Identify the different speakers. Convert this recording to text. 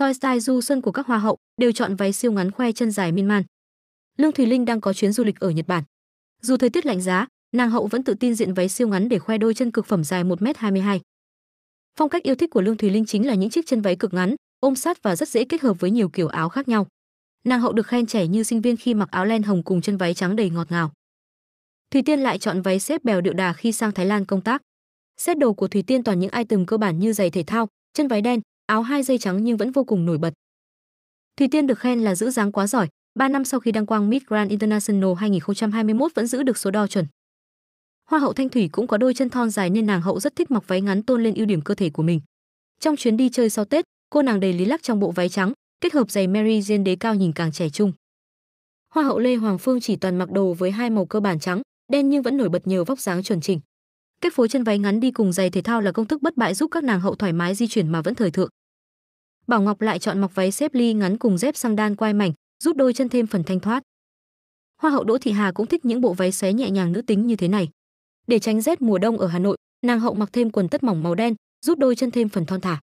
Speaker 1: soi style du xuân của các hoa hậu đều chọn váy siêu ngắn khoe chân dài miên man. Lương Thùy Linh đang có chuyến du lịch ở Nhật Bản. Dù thời tiết lạnh giá, nàng hậu vẫn tự tin diện váy siêu ngắn để khoe đôi chân cực phẩm dài 1m22. Phong cách yêu thích của Lương Thùy Linh chính là những chiếc chân váy cực ngắn, ôm sát và rất dễ kết hợp với nhiều kiểu áo khác nhau. Nàng hậu được khen trẻ như sinh viên khi mặc áo len hồng cùng chân váy trắng đầy ngọt ngào. Thùy Tiên lại chọn váy xếp bèo điệu đà khi sang Thái Lan công tác. Set đồ của Thùy Tiên toàn những item cơ bản như giày thể thao, chân váy đen, áo hai dây trắng nhưng vẫn vô cùng nổi bật. Thủy Tiên được khen là giữ dáng quá giỏi, 3 năm sau khi đăng quang Miss Grand International 2021 vẫn giữ được số đo chuẩn. Hoa hậu Thanh Thủy cũng có đôi chân thon dài nên nàng hậu rất thích mặc váy ngắn tôn lên ưu điểm cơ thể của mình. Trong chuyến đi chơi sau Tết, cô nàng đầy lý lắc trong bộ váy trắng, kết hợp giày Mary Jane đế cao nhìn càng trẻ trung. Hoa hậu Lê Hoàng Phương chỉ toàn mặc đồ với hai màu cơ bản trắng, đen nhưng vẫn nổi bật nhờ vóc dáng chuẩn chỉnh. Cách phối chân váy ngắn đi cùng giày thể thao là công thức bất bại giúp các nàng hậu thoải mái di chuyển mà vẫn thời thượng. Bảo Ngọc lại chọn mặc váy xếp ly ngắn cùng dép sang đan quai mảnh, rút đôi chân thêm phần thanh thoát. Hoa hậu Đỗ Thị Hà cũng thích những bộ váy xé nhẹ nhàng nữ tính như thế này. Để tránh rét mùa đông ở Hà Nội, nàng hậu mặc thêm quần tất mỏng màu đen, rút đôi chân thêm phần thon thả.